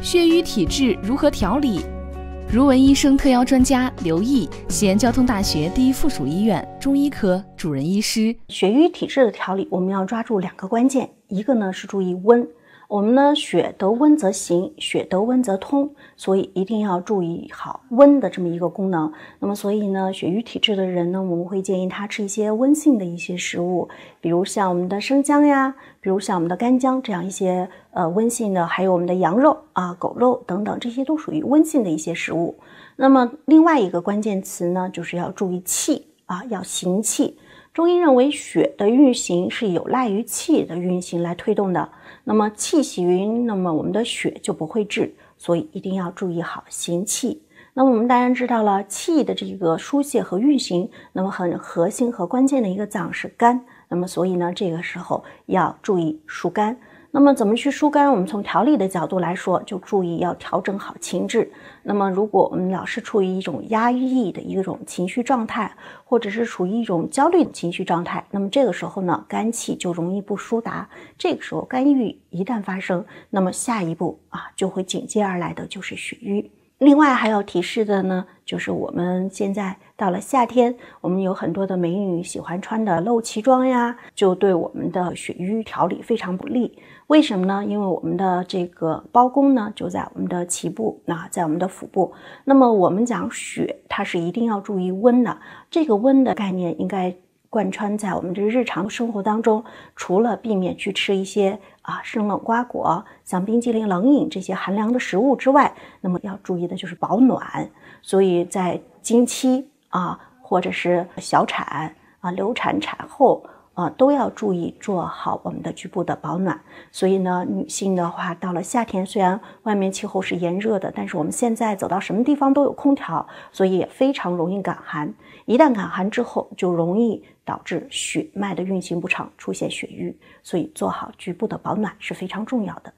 血瘀体质如何调理？如闻医生特邀专家刘毅，西安交通大学第一附属医院中医科主任医师。血瘀体质的调理，我们要抓住两个关键，一个呢是注意温。我们呢，血得温则行，血得温则通，所以一定要注意好温的这么一个功能。那么，所以呢，血瘀体质的人呢，我们会建议他吃一些温性的一些食物，比如像我们的生姜呀，比如像我们的干姜这样一些呃温性的，还有我们的羊肉啊、狗肉等等，这些都属于温性的一些食物。那么，另外一个关键词呢，就是要注意气啊，要行气。中医认为，血的运行是有赖于气的运行来推动的。那么气行，那么我们的血就不会滞，所以一定要注意好行气。那么我们当然知道了，气的这个疏泄和运行，那么很核心和关键的一个脏是肝。那么所以呢，这个时候要注意疏肝。那么怎么去疏肝？我们从调理的角度来说，就注意要调整好情志。那么，如果我们老是处于一种压抑的一种情绪状态，或者是处于一种焦虑的情绪状态，那么这个时候呢，肝气就容易不疏达。这个时候肝郁一旦发生，那么下一步啊，就会紧接而来的就是血瘀。另外还要提示的呢，就是我们现在到了夏天，我们有很多的美女喜欢穿的露脐装呀，就对我们的血瘀调理非常不利。为什么呢？因为我们的这个包公呢，就在我们的脐部，那在我们的腹部。那么我们讲血，它是一定要注意温的。这个温的概念应该。贯穿在我们这日常生活当中，除了避免去吃一些啊生冷瓜果，像冰激凌、冷饮这些寒凉的食物之外，那么要注意的就是保暖。所以在经期啊，或者是小产啊、流产、产后。啊，都要注意做好我们的局部的保暖。所以呢，女性的话，到了夏天，虽然外面气候是炎热的，但是我们现在走到什么地方都有空调，所以也非常容易感寒。一旦感寒之后，就容易导致血脉的运行不畅，出现血瘀。所以做好局部的保暖是非常重要的。